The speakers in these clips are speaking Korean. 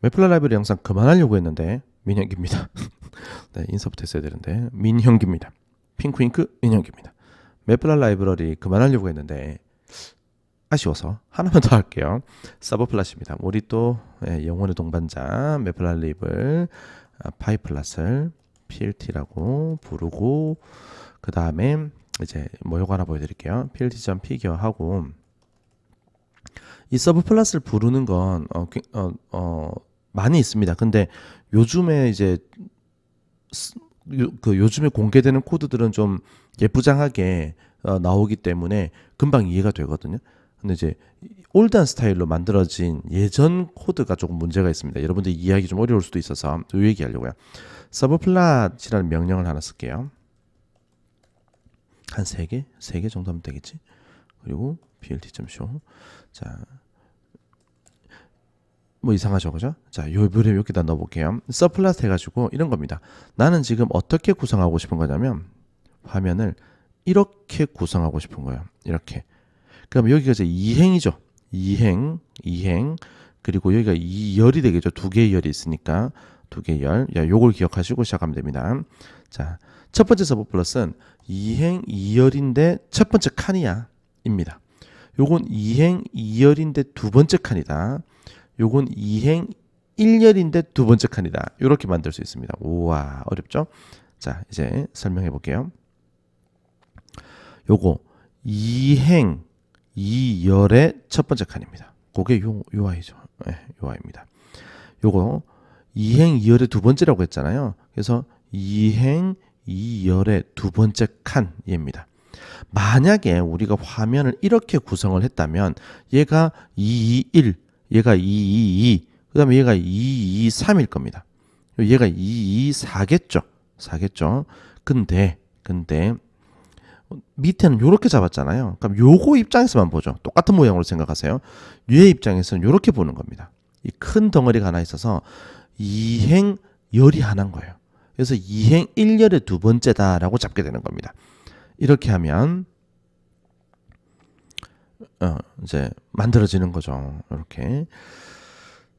메플라 라이브를 영상 그만하려고 했는데 민현기입니다. 네, 인서부터 했어야 되는데 민현기입니다. 핑크잉크 민현기입니다. 메플라 라이브러리 그만하려고 했는데 아쉬워서 하나만 더 할게요. 서버플라시입니다. 우리 또 예, 영혼의 동반자 메플라 라이브를 아, 파이플라스를 PLT라고 부르고 그 다음에 이제 뭐 요거 하나 보여드릴게요. PLT.피규어 하고 이 서브 플러스를 부르는 건 어, 그, 어, 어, 많이 있습니다. 근데 요즘에 이제 그 요즘에 공개되는 코드들은 좀 예쁘장하게 어, 나오기 때문에 금방 이해가 되거든요. 근데 이제 올드한 스타일로 만들어진 예전 코드가 조금 문제가 있습니다. 여러분들 이해하기 좀 어려울 수도 있어서 요 얘기하려고요. 서브플랫이라는 명령을 하나 쓸게요. 한 세개세 개 정도 하면 되겠지? 그리고 blt.show 자뭐 이상하죠, 그죠? 자, 요 무릎 여기다 넣어볼게요. 서플라스 해가지고 이런 겁니다. 나는 지금 어떻게 구성하고 싶은 거냐면 화면을 이렇게 구성하고 싶은 거예요. 이렇게. 그럼 여기가 이제 이행이죠. 이행, 이행. 그리고 여기가 이 열이 되겠죠. 두 개의 열이 있으니까 두 개의 열. 야, 요걸 기억하시고 시작하면 됩니다. 자, 첫 번째 서브 플러스는 이행 이열인데첫 번째 칸이야. 입니다. 요건 이행 이열인데두 번째 칸이다. 요건 이행 1열인데 두 번째 칸이다. 이렇게 만들 수 있습니다. 우와 어렵죠? 자 이제 설명해 볼게요. 요거 이행 2열의 첫 번째 칸입니다. 그게 요, 요 아이죠. 네, 요 아이입니다. 요거 이행 2열의 두 번째라고 했잖아요. 그래서 이행 2열의 두 번째 칸 얘입니다. 만약에 우리가 화면을 이렇게 구성을 했다면 얘가 2, 2, 1 얘가 222, 그 다음에 얘가 223일 겁니다. 얘가 224겠죠. 4겠죠. 근데, 근데, 밑에는 요렇게 잡았잖아요. 그럼 요거 입장에서만 보죠. 똑같은 모양으로 생각하세요. 뇌의 입장에서는 요렇게 보는 겁니다. 이 큰 덩어리가 하나 있어서 이행 열이 하나인 거예요. 그래서 이행 1열의 두 번째다라고 잡게 되는 겁니다. 이렇게 하면 어, 이제 만들어지는 거죠. 이렇게.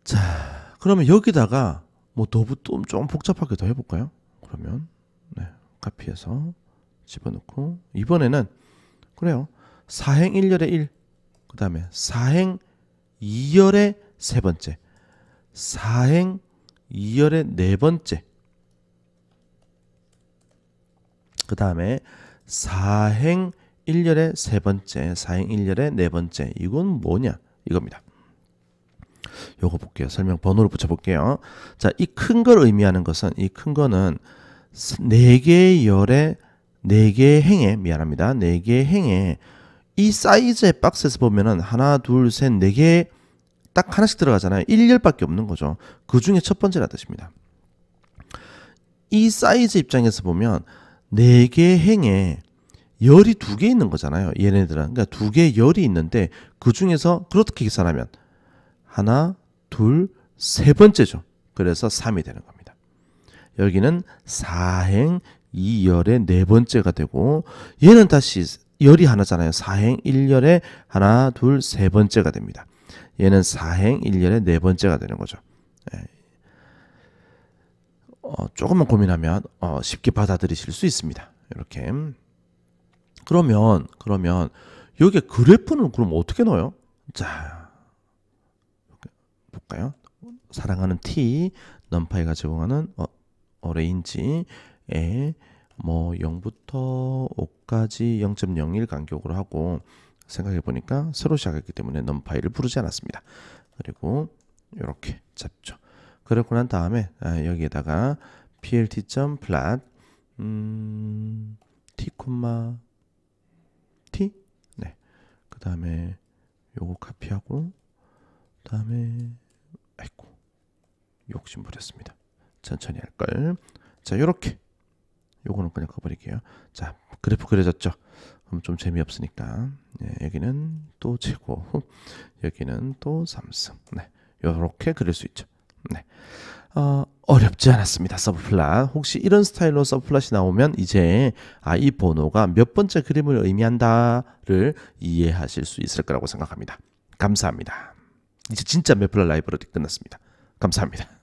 자, 그러면 여기다가 뭐 더부 좀, 좀 복잡하게 더 해볼까요? 그러면 네, 카피해서 집어넣고 이번에는 그래요. 사행 1열의 1, 그 다음에 사행 2열의 세 번째, 사행 2열의 네 번째, 그 다음에 사행 1열의 세 번째, 4행 1열의 네 번째. 이건 뭐냐? 이겁니다. 요거 볼게요. 설명 번호를 붙여 볼게요. 자, 이 큰 걸 의미하는 것은 이 큰 거는 네 개의 열의 네 개의 행에 미안합니다. 네 개의 행에 이 사이즈의 박스에서 보면은 하나, 둘, 셋, 네 개 딱 하나씩 들어가잖아요. 1열밖에 없는 거죠. 그 중에 첫 번째라 뜻입니다. 이 사이즈 입장에서 보면 4 개의 행에 열이 두 개 있는 거잖아요. 얘네들은. 그러니까 두 개의 열이 있는데 그 중에서 그렇게 계산하면 하나, 둘, 세 번째죠. 그래서 3이 되는 겁니다. 여기는 4행 2열의 네 번째가 되고 얘는 다시 열이 하나잖아요. 4행 1열의 하나, 둘, 세 번째가 됩니다. 얘는 4행 1열의 네 번째가 되는 거죠. 예. 어, 조금만 고민하면 어, 쉽게 받아들이실 수 있습니다. 이렇게 그러면 그러면 여기에 그래프는 그럼 어떻게 넣어요? 자 볼까요? 사랑하는 t 넘파이가 제공하는 어, 어 레인지에 뭐 0부터 5까지 0.01 간격으로 하고 생각해 보니까 새로 시작했기 때문에 넘파이를 부르지 않았습니다. 그리고 이렇게 잡죠. 그렇고 난 다음에 아, 여기에다가 plt.plot 음, t, 그 다음에 요거 카피하고 그 다음에 아이고 욕심 부렸습니다 천천히 할걸 자 요렇게 요거는 그냥 꺼버릴게요 자 그래프 그려졌죠 그럼 좀 재미없으니까 예, 여기는 또 최고 여기는 또 삼승 네 요렇게 그릴 수 있죠 네. 어, 어렵지 않았습니다. 서브플라 혹시 이런 스타일로 서브플라시 나오면 이제 아, 이 번호가 몇 번째 그림을 의미한다를 이해하실 수 있을 거라고 생각합니다. 감사합니다. 이제 진짜 맵플라 라이브러리 끝났습니다. 감사합니다.